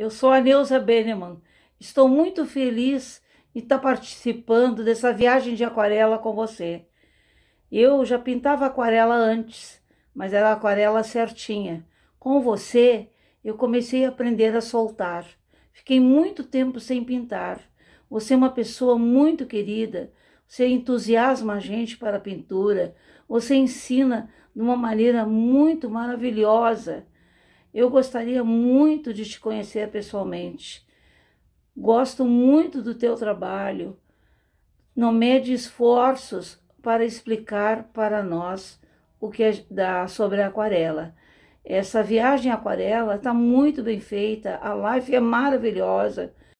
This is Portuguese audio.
Eu sou a Neuza Beneman. Estou muito feliz em estar participando dessa viagem de aquarela com você. Eu já pintava aquarela antes, mas era aquarela certinha. Com você, eu comecei a aprender a soltar. Fiquei muito tempo sem pintar. Você é uma pessoa muito querida. Você entusiasma a gente para a pintura. Você ensina de uma maneira muito maravilhosa. Eu gostaria muito de te conhecer pessoalmente. Gosto muito do teu trabalho. Não mede esforços para explicar para nós o que é dá sobre a aquarela. Essa viagem aquarela está muito bem feita, a live é maravilhosa.